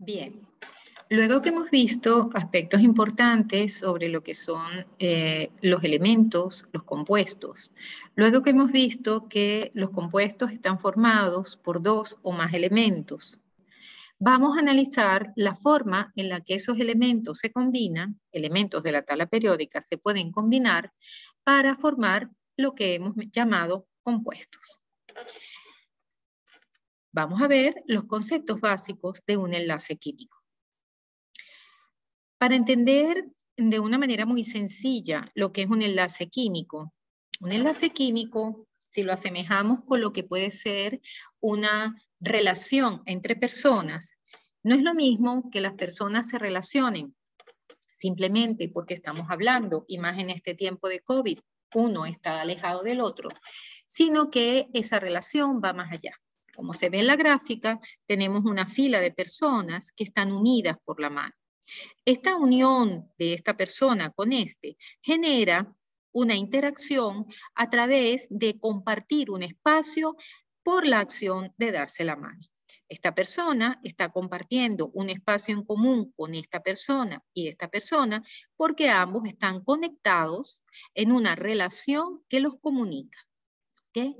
Bien, luego que hemos visto aspectos importantes sobre lo que son eh, los elementos, los compuestos, luego que hemos visto que los compuestos están formados por dos o más elementos, vamos a analizar la forma en la que esos elementos se combinan, elementos de la tabla periódica se pueden combinar para formar lo que hemos llamado compuestos. Vamos a ver los conceptos básicos de un enlace químico. Para entender de una manera muy sencilla lo que es un enlace químico, un enlace químico, si lo asemejamos con lo que puede ser una relación entre personas, no es lo mismo que las personas se relacionen simplemente porque estamos hablando, y más en este tiempo de COVID, uno está alejado del otro, sino que esa relación va más allá. Como se ve en la gráfica, tenemos una fila de personas que están unidas por la mano. Esta unión de esta persona con este genera una interacción a través de compartir un espacio por la acción de darse la mano. Esta persona está compartiendo un espacio en común con esta persona y esta persona porque ambos están conectados en una relación que los comunica. ¿okay?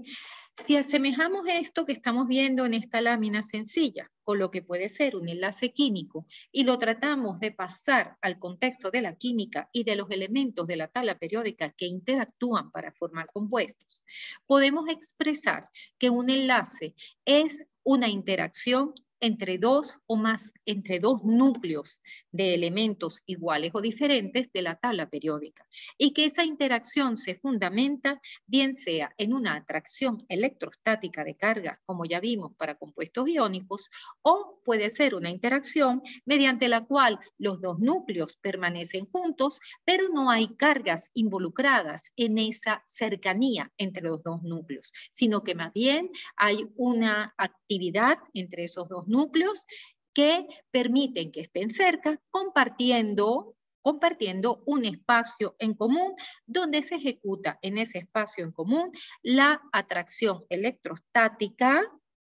Si asemejamos esto que estamos viendo en esta lámina sencilla con lo que puede ser un enlace químico y lo tratamos de pasar al contexto de la química y de los elementos de la tabla periódica que interactúan para formar compuestos, podemos expresar que un enlace es una interacción entre dos o más, entre dos núcleos de elementos iguales o diferentes de la tabla periódica y que esa interacción se fundamenta bien sea en una atracción electrostática de cargas, como ya vimos para compuestos iónicos, o puede ser una interacción mediante la cual los dos núcleos permanecen juntos, pero no hay cargas involucradas en esa cercanía entre los dos núcleos, sino que más bien hay una actividad entre esos dos núcleos que permiten que estén cerca compartiendo compartiendo un espacio en común donde se ejecuta en ese espacio en común la atracción electrostática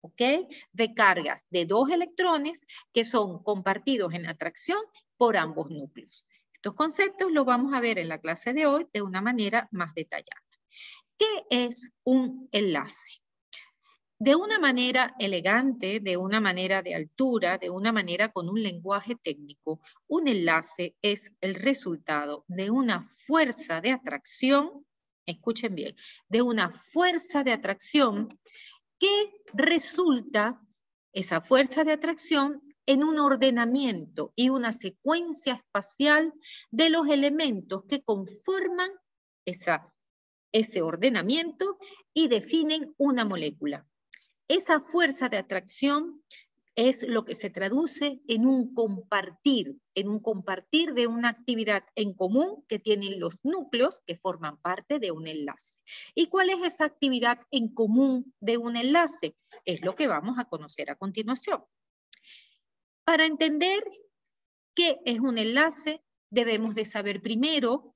ok de cargas de dos electrones que son compartidos en atracción por ambos núcleos. Estos conceptos los vamos a ver en la clase de hoy de una manera más detallada. ¿Qué es un enlace? de una manera elegante, de una manera de altura, de una manera con un lenguaje técnico. Un enlace es el resultado de una fuerza de atracción, escuchen bien, de una fuerza de atracción que resulta, esa fuerza de atracción, en un ordenamiento y una secuencia espacial de los elementos que conforman esa, ese ordenamiento y definen una molécula. Esa fuerza de atracción es lo que se traduce en un compartir, en un compartir de una actividad en común que tienen los núcleos que forman parte de un enlace. ¿Y cuál es esa actividad en común de un enlace? Es lo que vamos a conocer a continuación. Para entender qué es un enlace, debemos de saber primero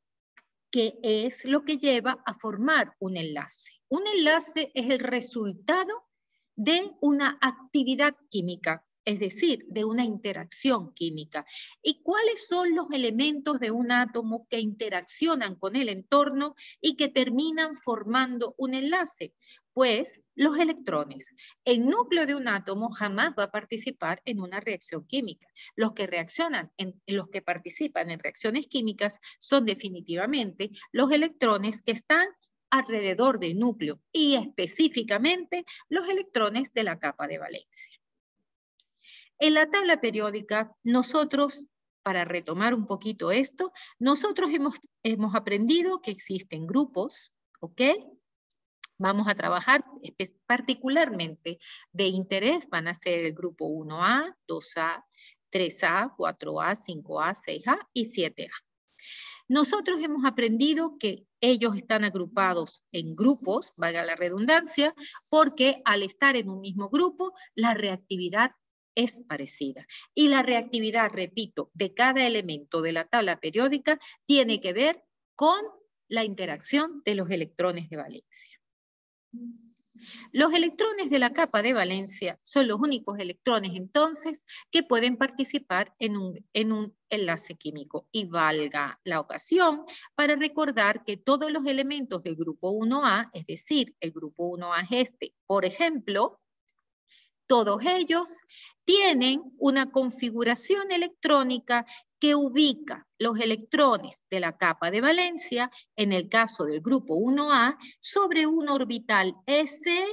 qué es lo que lleva a formar un enlace. Un enlace es el resultado de una actividad química, es decir, de una interacción química. ¿Y cuáles son los elementos de un átomo que interaccionan con el entorno y que terminan formando un enlace? Pues los electrones. El núcleo de un átomo jamás va a participar en una reacción química. Los que reaccionan, los que participan en reacciones químicas son definitivamente los electrones que están alrededor del núcleo y específicamente los electrones de la capa de valencia. En la tabla periódica, nosotros, para retomar un poquito esto, nosotros hemos, hemos aprendido que existen grupos, ¿ok? Vamos a trabajar particularmente de interés, van a ser el grupo 1A, 2A, 3A, 4A, 5A, 6A y 7A. Nosotros hemos aprendido que ellos están agrupados en grupos, valga la redundancia, porque al estar en un mismo grupo, la reactividad es parecida. Y la reactividad, repito, de cada elemento de la tabla periódica tiene que ver con la interacción de los electrones de valencia. Los electrones de la capa de valencia son los únicos electrones entonces que pueden participar en un, enlace químico. Y valga la ocasión para recordar que todos los elementos del grupo 1A, es decir, el grupo 1A es este, por ejemplo, todos ellos tienen una configuración electrónica que ubica los electrones de la capa de valencia, en el caso del grupo 1A, sobre un orbital S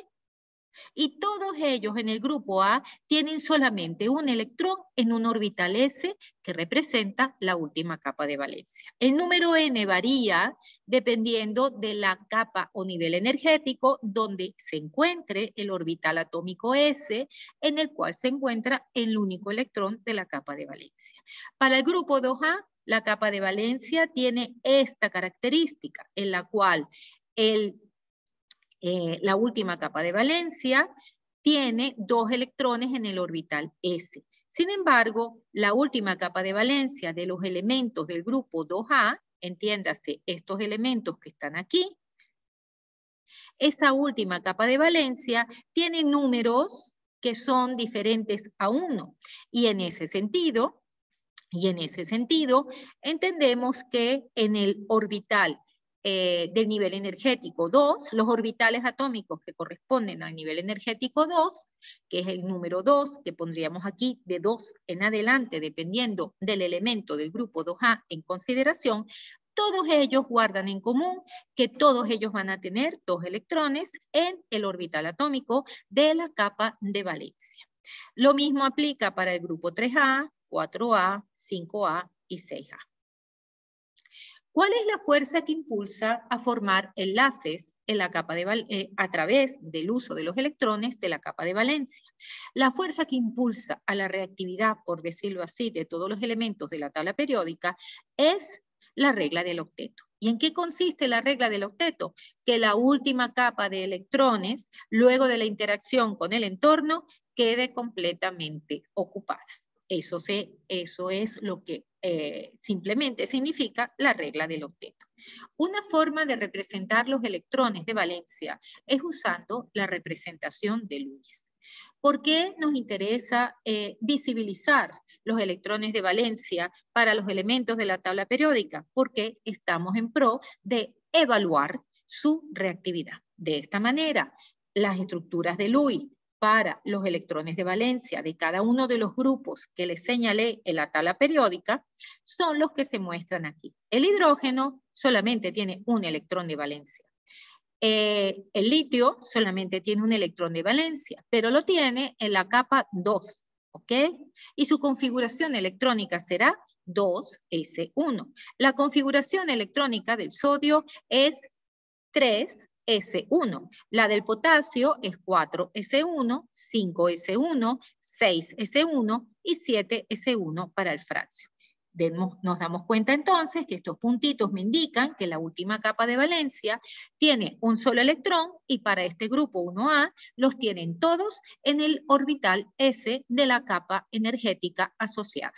y todos ellos en el grupo A tienen solamente un electrón en un orbital S que representa la última capa de valencia. El número N varía dependiendo de la capa o nivel energético donde se encuentre el orbital atómico S en el cual se encuentra el único electrón de la capa de valencia. Para el grupo 2A, la capa de valencia tiene esta característica en la cual el eh, la última capa de valencia, tiene dos electrones en el orbital S. Sin embargo, la última capa de valencia de los elementos del grupo 2A, entiéndase estos elementos que están aquí, esa última capa de valencia tiene números que son diferentes a uno. Y en ese sentido, y en ese sentido, entendemos que en el orbital eh, del nivel energético 2, los orbitales atómicos que corresponden al nivel energético 2, que es el número 2, que pondríamos aquí de 2 en adelante, dependiendo del elemento del grupo 2A en consideración, todos ellos guardan en común que todos ellos van a tener dos electrones en el orbital atómico de la capa de valencia. Lo mismo aplica para el grupo 3A, 4A, 5A y 6A. ¿Cuál es la fuerza que impulsa a formar enlaces en la capa eh, a través del uso de los electrones de la capa de valencia? La fuerza que impulsa a la reactividad, por decirlo así, de todos los elementos de la tabla periódica es la regla del octeto. ¿Y en qué consiste la regla del octeto? Que la última capa de electrones, luego de la interacción con el entorno, quede completamente ocupada. Eso, se, eso es lo que eh, simplemente significa la regla del octeto. Una forma de representar los electrones de valencia es usando la representación de Lewis. ¿Por qué nos interesa eh, visibilizar los electrones de valencia para los elementos de la tabla periódica? Porque estamos en pro de evaluar su reactividad. De esta manera, las estructuras de Lewis para los electrones de valencia de cada uno de los grupos que les señalé en la tabla periódica son los que se muestran aquí. El hidrógeno solamente tiene un electrón de valencia. Eh, el litio solamente tiene un electrón de valencia, pero lo tiene en la capa 2, ¿ok? Y su configuración electrónica será 2S1. La configuración electrónica del sodio es 3 S1. La del potasio es 4S1, 5S1, 6S1 y 7S1 para el fraccio. nos damos cuenta entonces que estos puntitos me indican que la última capa de valencia tiene un solo electrón y para este grupo 1A los tienen todos en el orbital S de la capa energética asociada.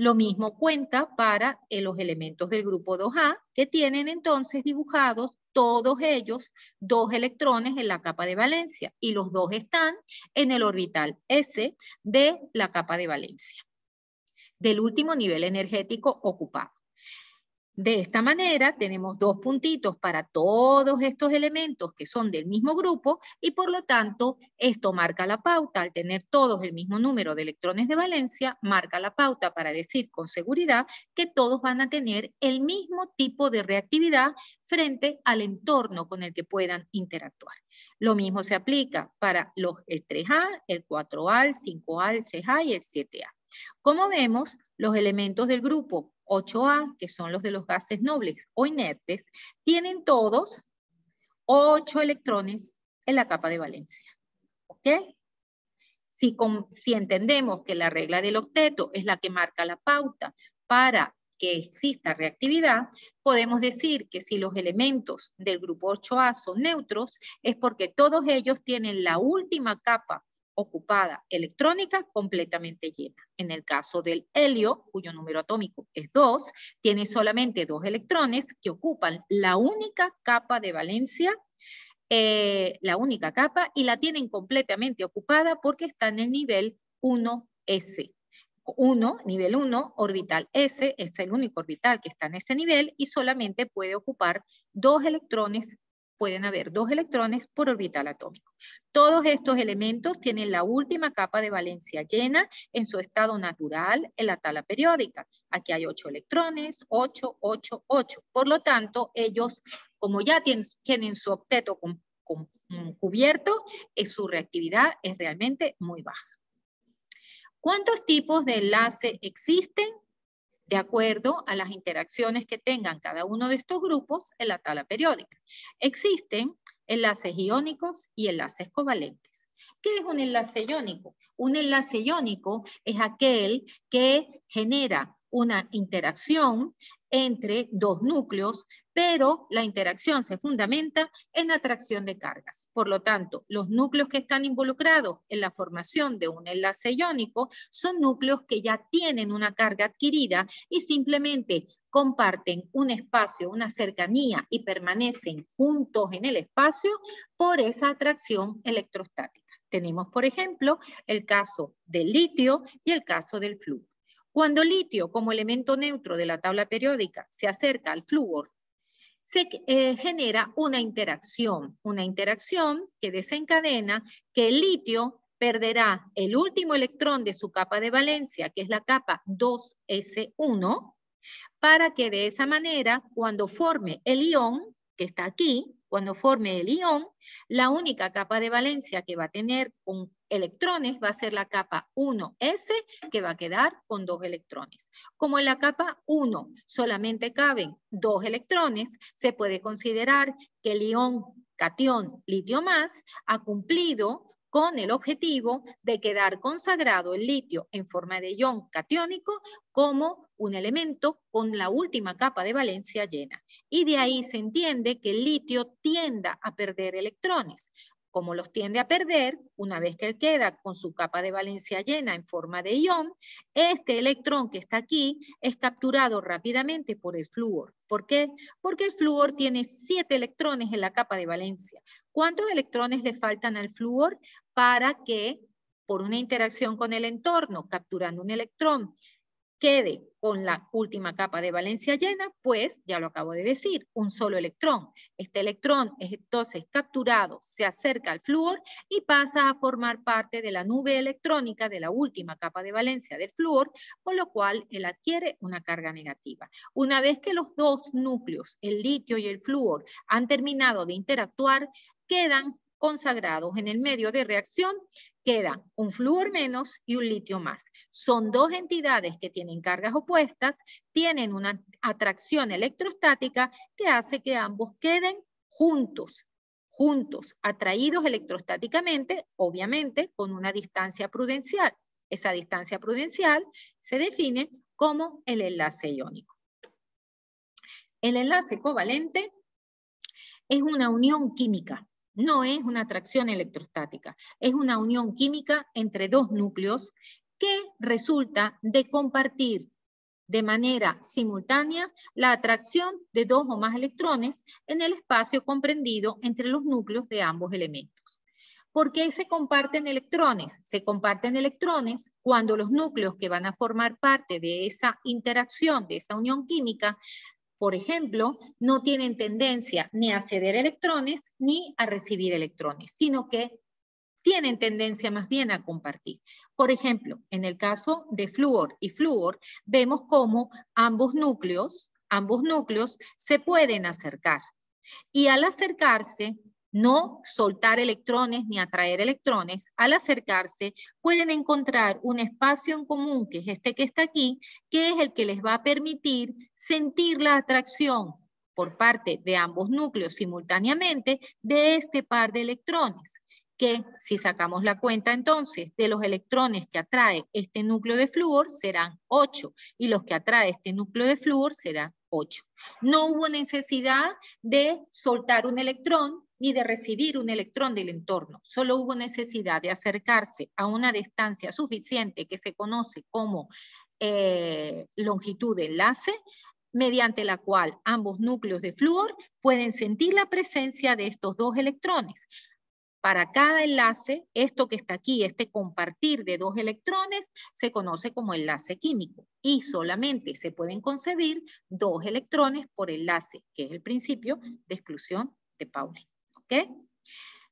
Lo mismo cuenta para eh, los elementos del grupo 2A, que tienen entonces dibujados todos ellos dos electrones en la capa de valencia y los dos están en el orbital S de la capa de valencia, del último nivel energético ocupado. De esta manera tenemos dos puntitos para todos estos elementos que son del mismo grupo y por lo tanto esto marca la pauta. Al tener todos el mismo número de electrones de valencia, marca la pauta para decir con seguridad que todos van a tener el mismo tipo de reactividad frente al entorno con el que puedan interactuar. Lo mismo se aplica para los, el 3A, el 4A, el 5A, el 6A y el 7A. Como vemos, los elementos del grupo 8A, que son los de los gases nobles o inertes, tienen todos 8 electrones en la capa de valencia. ¿Ok? Si, si entendemos que la regla del octeto es la que marca la pauta para que exista reactividad, podemos decir que si los elementos del grupo 8A son neutros, es porque todos ellos tienen la última capa ocupada electrónica completamente llena. En el caso del helio, cuyo número atómico es 2, tiene solamente dos electrones que ocupan la única capa de valencia, eh, la única capa, y la tienen completamente ocupada porque está en el nivel 1S. 1, nivel 1, orbital S, es el único orbital que está en ese nivel y solamente puede ocupar dos electrones pueden haber dos electrones por orbital atómico. Todos estos elementos tienen la última capa de valencia llena en su estado natural en la tala periódica. Aquí hay ocho electrones, ocho, ocho, ocho. Por lo tanto, ellos, como ya tienen, su octeto mm, cubierto, eh, su reactividad es realmente muy baja. ¿Cuántos tipos de enlace existen? De acuerdo a las interacciones que tengan cada uno de estos grupos en la tabla periódica. Existen enlaces iónicos y enlaces covalentes. ¿Qué es un enlace iónico? Un enlace iónico es aquel que genera una interacción entre dos núcleos, pero la interacción se fundamenta en atracción de cargas. Por lo tanto, los núcleos que están involucrados en la formación de un enlace iónico son núcleos que ya tienen una carga adquirida y simplemente comparten un espacio, una cercanía y permanecen juntos en el espacio por esa atracción electrostática. Tenemos, por ejemplo, el caso del litio y el caso del flujo. Cuando litio como elemento neutro de la tabla periódica se acerca al flúor, se eh, genera una interacción, una interacción que desencadena que el litio perderá el último electrón de su capa de valencia, que es la capa 2S1, para que de esa manera, cuando forme el ion, que está aquí, cuando forme el ion, la única capa de valencia que va a tener un electrones va a ser la capa 1s que va a quedar con dos electrones. Como en la capa 1 solamente caben dos electrones, se puede considerar que el ion cation litio más ha cumplido con el objetivo de quedar consagrado el litio en forma de ion catiónico como un elemento con la última capa de valencia llena. Y de ahí se entiende que el litio tienda a perder electrones. Como los tiende a perder, una vez que él queda con su capa de valencia llena en forma de ion, este electrón que está aquí es capturado rápidamente por el flúor. ¿Por qué? Porque el flúor tiene siete electrones en la capa de valencia. ¿Cuántos electrones le faltan al flúor para que, por una interacción con el entorno, capturando un electrón, quede con la última capa de valencia llena, pues ya lo acabo de decir, un solo electrón. Este electrón es entonces capturado, se acerca al flúor y pasa a formar parte de la nube electrónica de la última capa de valencia del flúor, con lo cual él adquiere una carga negativa. Una vez que los dos núcleos, el litio y el flúor, han terminado de interactuar, quedan consagrados en el medio de reacción, queda un flúor menos y un litio más. Son dos entidades que tienen cargas opuestas, tienen una atracción electrostática que hace que ambos queden juntos, juntos, atraídos electrostáticamente, obviamente con una distancia prudencial. Esa distancia prudencial se define como el enlace iónico. El enlace covalente es una unión química no es una atracción electrostática, es una unión química entre dos núcleos que resulta de compartir de manera simultánea la atracción de dos o más electrones en el espacio comprendido entre los núcleos de ambos elementos. ¿Por qué se comparten electrones? Se comparten electrones cuando los núcleos que van a formar parte de esa interacción, de esa unión química, por ejemplo, no tienen tendencia ni a ceder electrones ni a recibir electrones, sino que tienen tendencia más bien a compartir. Por ejemplo, en el caso de flúor y flúor, vemos cómo ambos núcleos, ambos núcleos se pueden acercar. Y al acercarse, no soltar electrones ni atraer electrones, al acercarse pueden encontrar un espacio en común, que es este que está aquí, que es el que les va a permitir sentir la atracción por parte de ambos núcleos simultáneamente de este par de electrones que si sacamos la cuenta entonces de los electrones que atrae este núcleo de flúor serán 8 y los que atrae este núcleo de flúor serán 8. No hubo necesidad de soltar un electrón ni de recibir un electrón del entorno. Solo hubo necesidad de acercarse a una distancia suficiente que se conoce como eh, longitud de enlace, mediante la cual ambos núcleos de flúor pueden sentir la presencia de estos dos electrones. Para cada enlace, esto que está aquí, este compartir de dos electrones, se conoce como enlace químico y solamente se pueden concebir dos electrones por enlace, que es el principio de exclusión de Pauli.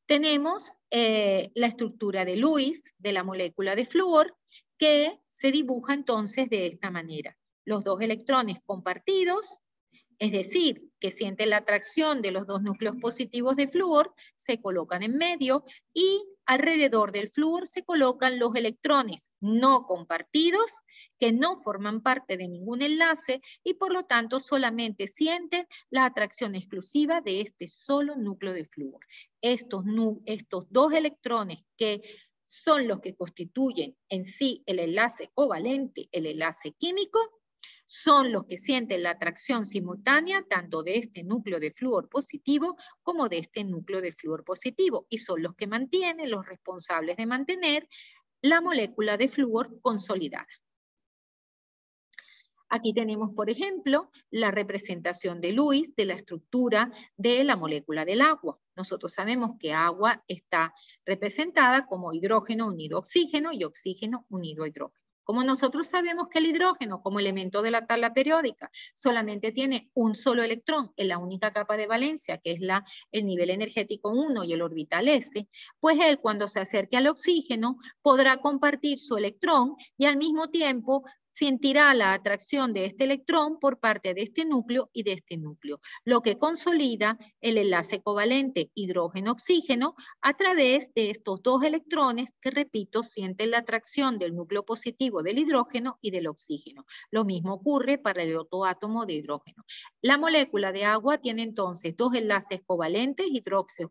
Tenemos eh, la estructura de Lewis de la molécula de flúor que se dibuja entonces de esta manera. Los dos electrones compartidos es decir, que siente la atracción de los dos núcleos positivos de flúor, se colocan en medio y alrededor del flúor se colocan los electrones no compartidos que no forman parte de ningún enlace y por lo tanto solamente sienten la atracción exclusiva de este solo núcleo de flúor. Estos, estos dos electrones que son los que constituyen en sí el enlace covalente, el enlace químico, son los que sienten la atracción simultánea tanto de este núcleo de flúor positivo como de este núcleo de flúor positivo y son los que mantienen, los responsables de mantener la molécula de flúor consolidada. Aquí tenemos, por ejemplo, la representación de Lewis de la estructura de la molécula del agua. Nosotros sabemos que agua está representada como hidrógeno unido a oxígeno y oxígeno unido a hidrógeno. Como nosotros sabemos que el hidrógeno, como elemento de la tabla periódica, solamente tiene un solo electrón en la única capa de valencia, que es la, el nivel energético 1 y el orbital S, este, pues él cuando se acerque al oxígeno podrá compartir su electrón y al mismo tiempo sentirá la atracción de este electrón por parte de este núcleo y de este núcleo, lo que consolida el enlace covalente hidrógeno-oxígeno a través de estos dos electrones que, repito, sienten la atracción del núcleo positivo del hidrógeno y del oxígeno. Lo mismo ocurre para el otro átomo de hidrógeno. La molécula de agua tiene entonces dos enlaces covalentes,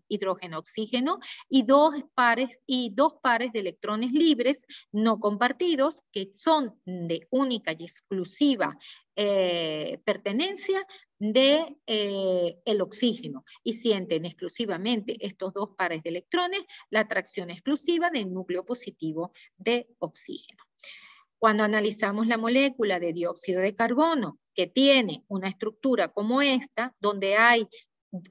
hidrógeno-oxígeno, y dos pares y dos pares de electrones libres no compartidos que son de única y exclusiva eh, pertenencia de eh, el oxígeno y sienten exclusivamente estos dos pares de electrones la atracción exclusiva del núcleo positivo de oxígeno. Cuando analizamos la molécula de dióxido de carbono, que tiene una estructura como esta, donde hay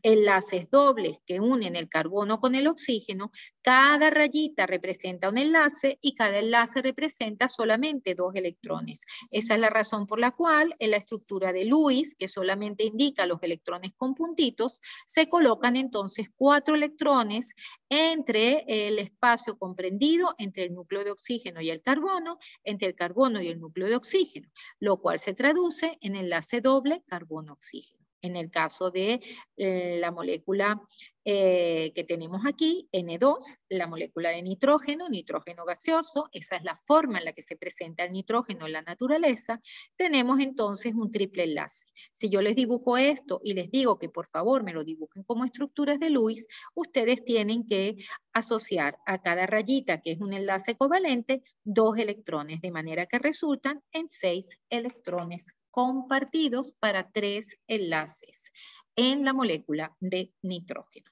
enlaces dobles que unen el carbono con el oxígeno, cada rayita representa un enlace y cada enlace representa solamente dos electrones. Esa es la razón por la cual en la estructura de Lewis, que solamente indica los electrones con puntitos, se colocan entonces cuatro electrones entre el espacio comprendido entre el núcleo de oxígeno y el carbono, entre el carbono y el núcleo de oxígeno, lo cual se traduce en enlace doble carbono-oxígeno. En el caso de eh, la molécula eh, que tenemos aquí, N2, la molécula de nitrógeno, nitrógeno gaseoso, esa es la forma en la que se presenta el nitrógeno en la naturaleza, tenemos entonces un triple enlace. Si yo les dibujo esto y les digo que por favor me lo dibujen como estructuras de Lewis, ustedes tienen que asociar a cada rayita, que es un enlace covalente, dos electrones, de manera que resultan en seis electrones compartidos para tres enlaces en la molécula de nitrógeno.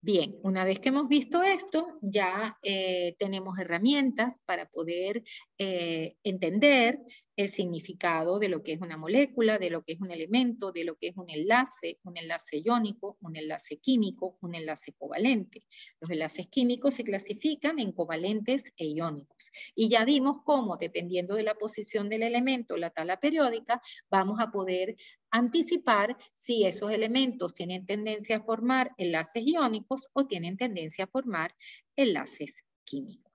Bien, una vez que hemos visto esto, ya eh, tenemos herramientas para poder eh, entender el significado de lo que es una molécula, de lo que es un elemento, de lo que es un enlace, un enlace iónico, un enlace químico, un enlace covalente. Los enlaces químicos se clasifican en covalentes e iónicos. Y ya vimos cómo, dependiendo de la posición del elemento, la tabla periódica, vamos a poder anticipar si esos elementos tienen tendencia a formar enlaces iónicos o tienen tendencia a formar enlaces químicos.